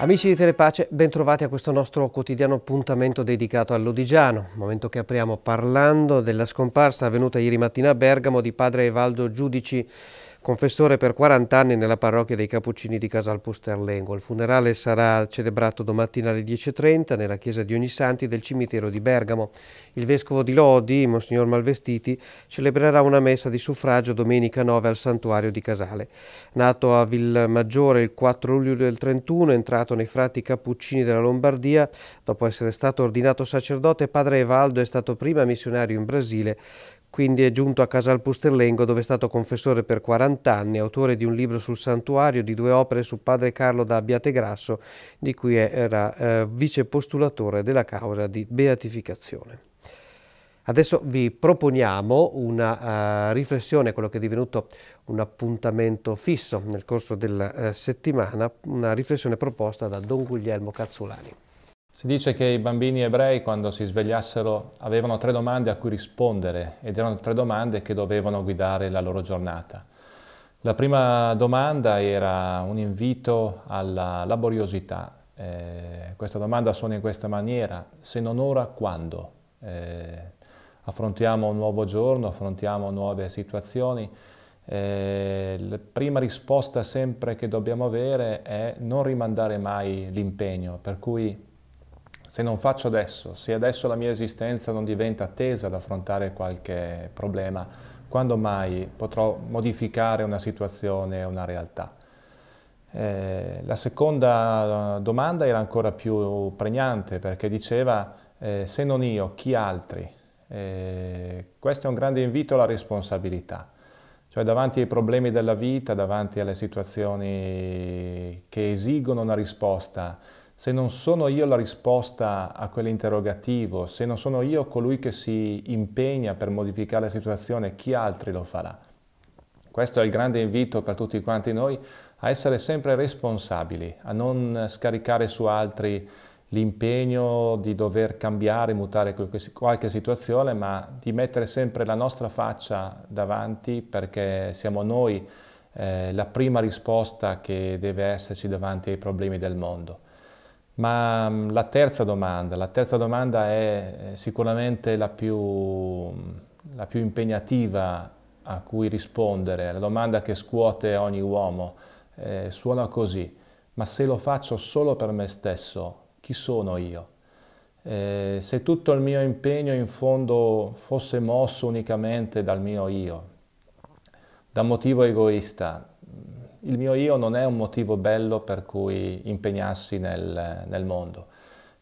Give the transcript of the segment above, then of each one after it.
Amici di Telepace, bentrovati a questo nostro quotidiano appuntamento dedicato all'Odigiano, momento che apriamo parlando della scomparsa avvenuta ieri mattina a Bergamo di padre Evaldo Giudici, confessore per 40 anni nella parrocchia dei Cappuccini di Casal Pusterlengo. Il funerale sarà celebrato domattina alle 10.30 nella chiesa di Ognissanti del cimitero di Bergamo. Il vescovo di Lodi, Monsignor Malvestiti, celebrerà una messa di suffragio domenica 9 al santuario di Casale. Nato a Vilmaggiore il 4 luglio del 31, entrato nei frati Cappuccini della Lombardia, dopo essere stato ordinato sacerdote, padre Evaldo è stato prima missionario in Brasile quindi è giunto a Casal Pusterlengo dove è stato confessore per 40 anni, autore di un libro sul santuario, di due opere su padre Carlo da Abbiategrasso, di cui era eh, vicepostulatore della causa di beatificazione. Adesso vi proponiamo una uh, riflessione, quello che è divenuto un appuntamento fisso nel corso della uh, settimana, una riflessione proposta da Don Guglielmo Cazzolani. Si dice che i bambini ebrei quando si svegliassero avevano tre domande a cui rispondere ed erano tre domande che dovevano guidare la loro giornata. La prima domanda era un invito alla laboriosità. Eh, questa domanda suona in questa maniera, se non ora, quando? Eh, affrontiamo un nuovo giorno, affrontiamo nuove situazioni. Eh, la prima risposta sempre che dobbiamo avere è non rimandare mai l'impegno, per cui se non faccio adesso, se adesso la mia esistenza non diventa tesa ad affrontare qualche problema, quando mai potrò modificare una situazione, una realtà? Eh, la seconda eh, domanda era ancora più pregnante perché diceva eh, se non io, chi altri? Eh, questo è un grande invito alla responsabilità, cioè davanti ai problemi della vita, davanti alle situazioni che esigono una risposta, se non sono io la risposta a quell'interrogativo, se non sono io colui che si impegna per modificare la situazione, chi altri lo farà? Questo è il grande invito per tutti quanti noi a essere sempre responsabili, a non scaricare su altri l'impegno di dover cambiare, mutare qualche situazione, ma di mettere sempre la nostra faccia davanti perché siamo noi eh, la prima risposta che deve esserci davanti ai problemi del mondo. Ma mm, la terza domanda, la terza domanda è eh, sicuramente la più, mm, la più impegnativa a cui rispondere, la domanda che scuote ogni uomo. Eh, suona così, ma se lo faccio solo per me stesso, chi sono io? Eh, se tutto il mio impegno in fondo fosse mosso unicamente dal mio io, da motivo egoista, il mio io non è un motivo bello per cui impegnarsi nel, nel mondo.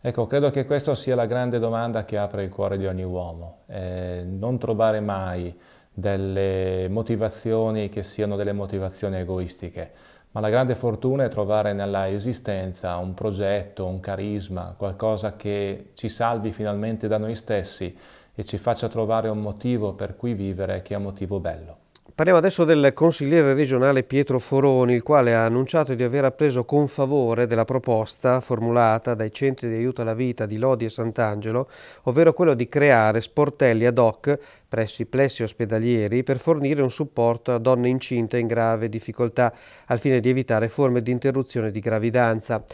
Ecco, credo che questa sia la grande domanda che apre il cuore di ogni uomo. Eh, non trovare mai delle motivazioni che siano delle motivazioni egoistiche, ma la grande fortuna è trovare nella esistenza un progetto, un carisma, qualcosa che ci salvi finalmente da noi stessi e ci faccia trovare un motivo per cui vivere che è un motivo bello. Parliamo adesso del consigliere regionale Pietro Foroni, il quale ha annunciato di aver appreso con favore della proposta formulata dai centri di aiuto alla vita di Lodi e Sant'Angelo, ovvero quello di creare sportelli ad hoc presso i plessi ospedalieri per fornire un supporto a donne incinte in grave difficoltà, al fine di evitare forme di interruzione di gravidanza.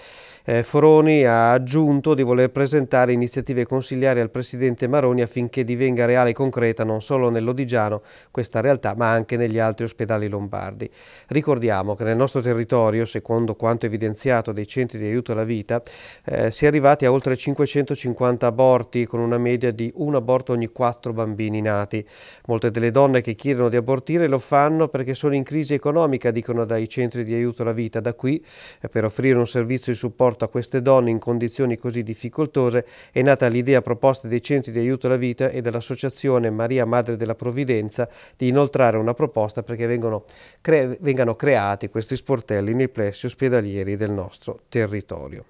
Eh, Foroni ha aggiunto di voler presentare iniziative consigliari al Presidente Maroni affinché divenga reale e concreta non solo nell'Odigiano questa realtà ma anche negli altri ospedali lombardi. Ricordiamo che nel nostro territorio, secondo quanto evidenziato dai centri di aiuto alla vita, eh, si è arrivati a oltre 550 aborti con una media di un aborto ogni quattro bambini nati. Molte delle donne che chiedono di abortire lo fanno perché sono in crisi economica, dicono dai centri di aiuto alla vita. Da qui, eh, per offrire un servizio di supporto porto a queste donne in condizioni così difficoltose è nata l'idea proposta dai centri di aiuto alla vita e dall'associazione Maria Madre della Provvidenza di inoltrare una proposta perché vengono cre vengano creati questi sportelli nei plessi ospedalieri del nostro territorio.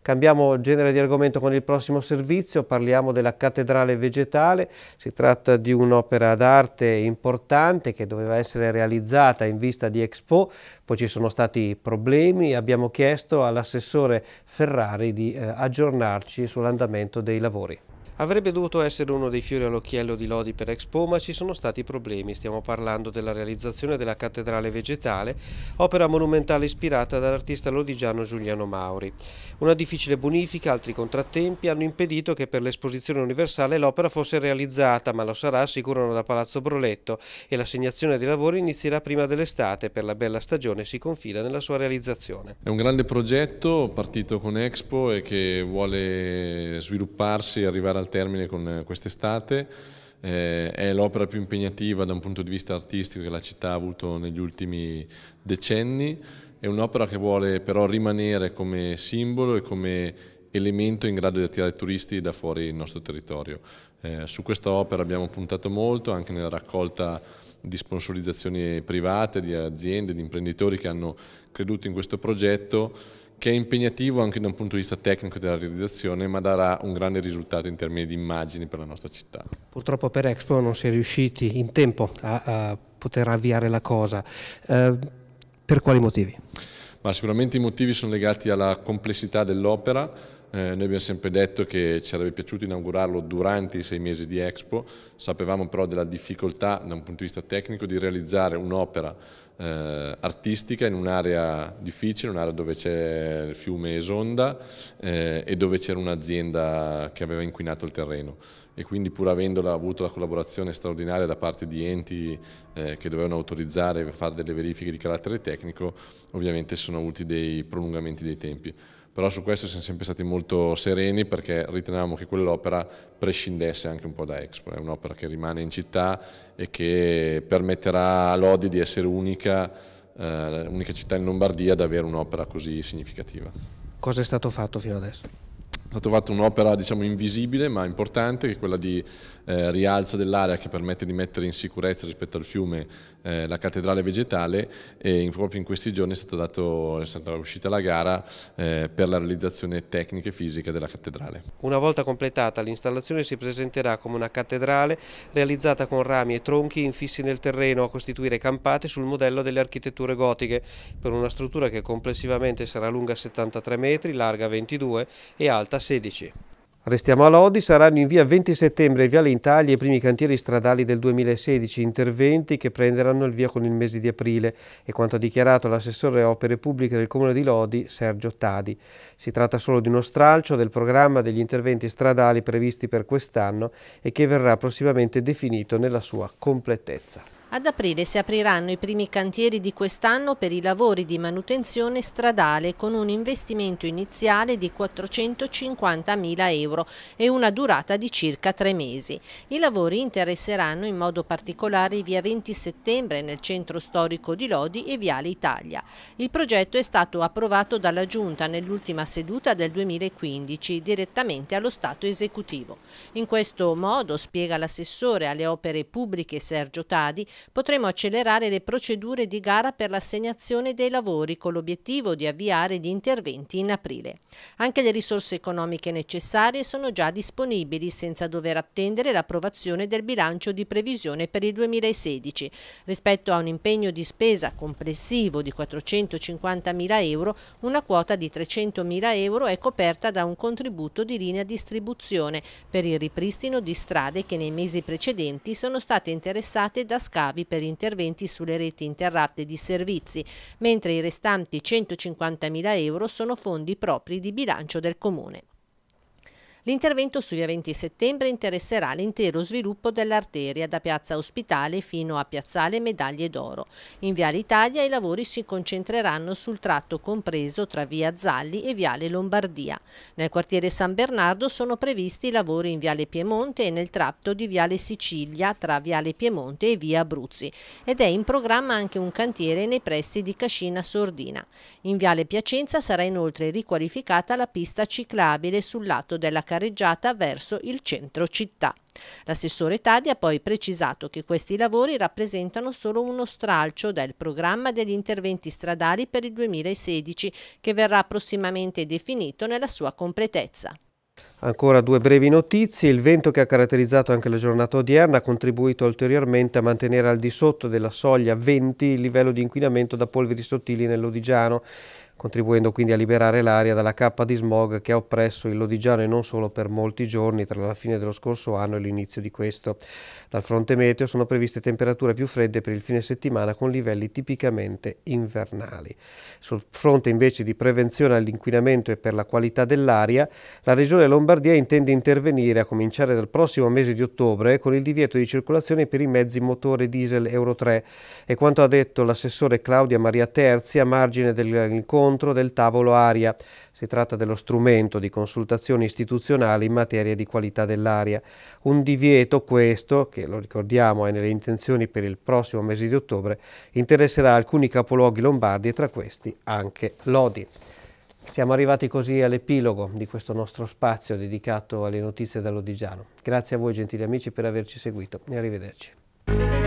Cambiamo genere di argomento con il prossimo servizio, parliamo della cattedrale vegetale, si tratta di un'opera d'arte importante che doveva essere realizzata in vista di Expo, poi ci sono stati problemi e abbiamo chiesto all'assessore Ferrari di eh, aggiornarci sull'andamento dei lavori. Avrebbe dovuto essere uno dei fiori all'occhiello di Lodi per Expo, ma ci sono stati problemi. Stiamo parlando della realizzazione della Cattedrale Vegetale, opera monumentale ispirata dall'artista lodigiano Giuliano Mauri. Una difficile bonifica, altri contrattempi hanno impedito che per l'esposizione universale l'opera fosse realizzata, ma lo sarà, assicurano da Palazzo Broletto, e l'assegnazione dei lavori inizierà prima dell'estate. Per la bella stagione si confida nella sua realizzazione. È un grande progetto partito con Expo e che vuole svilupparsi e arrivare al termine con eh, quest'estate. Eh, è l'opera più impegnativa da un punto di vista artistico che la città ha avuto negli ultimi decenni, è un'opera che vuole però rimanere come simbolo e come elemento in grado di attirare turisti da fuori il nostro territorio. Eh, su questa opera abbiamo puntato molto anche nella raccolta di sponsorizzazioni private, di aziende, di imprenditori che hanno creduto in questo progetto che è impegnativo anche da un punto di vista tecnico della realizzazione, ma darà un grande risultato in termini di immagini per la nostra città. Purtroppo per Expo non si è riusciti in tempo a, a poter avviare la cosa. Eh, per quali motivi? Ma sicuramente i motivi sono legati alla complessità dell'opera, eh, noi abbiamo sempre detto che ci sarebbe piaciuto inaugurarlo durante i sei mesi di Expo, sapevamo però della difficoltà da un punto di vista tecnico di realizzare un'opera eh, artistica in un'area difficile, un'area dove c'è il fiume Esonda eh, e dove c'era un'azienda che aveva inquinato il terreno e quindi pur avendo avuto la collaborazione straordinaria da parte di enti eh, che dovevano autorizzare e fare delle verifiche di carattere tecnico, ovviamente sono avuti dei prolungamenti dei tempi però su questo siamo sempre stati molto sereni perché ritenevamo che quell'opera prescindesse anche un po' da Expo, è un'opera che rimane in città e che permetterà a Lodi di essere unica, eh, unica città in Lombardia ad avere un'opera così significativa. Cosa è stato fatto fino adesso? stata trovato un'opera diciamo, invisibile ma importante che è quella di eh, rialzo dell'area che permette di mettere in sicurezza rispetto al fiume eh, la cattedrale vegetale e in, proprio in questi giorni è stata, dato, è stata uscita la gara eh, per la realizzazione tecnica e fisica della cattedrale. Una volta completata l'installazione si presenterà come una cattedrale realizzata con rami e tronchi infissi nel terreno a costituire campate sul modello delle architetture gotiche per una struttura che complessivamente sarà lunga 73 metri, larga 22 e alta 6016. Restiamo a Lodi, saranno in via 20 settembre e via Lentagli i primi cantieri stradali del 2016, interventi che prenderanno il via con il mese di aprile e quanto ha dichiarato l'assessore opere pubbliche del comune di Lodi, Sergio Tadi. Si tratta solo di uno stralcio del programma degli interventi stradali previsti per quest'anno e che verrà prossimamente definito nella sua completezza. Ad aprile si apriranno i primi cantieri di quest'anno per i lavori di manutenzione stradale con un investimento iniziale di 450.000 euro e una durata di circa tre mesi. I lavori interesseranno in modo particolare via 20 settembre nel centro storico di Lodi e Viale Italia. Il progetto è stato approvato dalla Giunta nell'ultima seduta del 2015 direttamente allo Stato esecutivo. In questo modo, spiega l'assessore alle opere pubbliche Sergio Tadi, potremo accelerare le procedure di gara per l'assegnazione dei lavori con l'obiettivo di avviare gli interventi in aprile. Anche le risorse economiche necessarie sono già disponibili senza dover attendere l'approvazione del bilancio di previsione per il 2016. Rispetto a un impegno di spesa complessivo di 450.000 euro, una quota di 300.000 euro è coperta da un contributo di linea distribuzione per il ripristino di strade che nei mesi precedenti sono state interessate da scala gravi per interventi sulle reti interratte di servizi, mentre i restanti 150.000 euro sono fondi propri di bilancio del Comune. L'intervento sui 20 settembre interesserà l'intero sviluppo dell'arteria da Piazza Ospitale fino a Piazzale Medaglie d'Oro. In Viale Italia i lavori si concentreranno sul tratto compreso tra Via Zalli e Viale Lombardia. Nel quartiere San Bernardo sono previsti i lavori in Viale Piemonte e nel tratto di Viale Sicilia tra Viale Piemonte e Via Abruzzi ed è in programma anche un cantiere nei pressi di Cascina Sordina. In Viale Piacenza sarà inoltre riqualificata la pista ciclabile sul lato della carriera carreggiata verso il centro città. L'assessore Tadi ha poi precisato che questi lavori rappresentano solo uno stralcio del programma degli interventi stradali per il 2016 che verrà prossimamente definito nella sua completezza. Ancora due brevi notizie, il vento che ha caratterizzato anche la giornata odierna ha contribuito ulteriormente a mantenere al di sotto della soglia 20 il livello di inquinamento da polveri sottili nell'Odigiano contribuendo quindi a liberare l'aria dalla cappa di smog che ha oppresso il Lodigiano e non solo per molti giorni tra la fine dello scorso anno e l'inizio di questo. Dal fronte meteo sono previste temperature più fredde per il fine settimana con livelli tipicamente invernali. Sul fronte invece di prevenzione all'inquinamento e per la qualità dell'aria, la Regione Lombardia intende intervenire a cominciare dal prossimo mese di ottobre con il divieto di circolazione per i mezzi motore diesel Euro 3 e quanto ha detto l'assessore Claudia Maria Terzi a margine dell'incontro incontro del tavolo aria. Si tratta dello strumento di consultazione istituzionale in materia di qualità dell'aria. Un divieto questo, che lo ricordiamo è nelle intenzioni per il prossimo mese di ottobre, interesserà alcuni capoluoghi lombardi e tra questi anche Lodi. Siamo arrivati così all'epilogo di questo nostro spazio dedicato alle notizie dall'Odigiano. Grazie a voi gentili amici per averci seguito e arrivederci.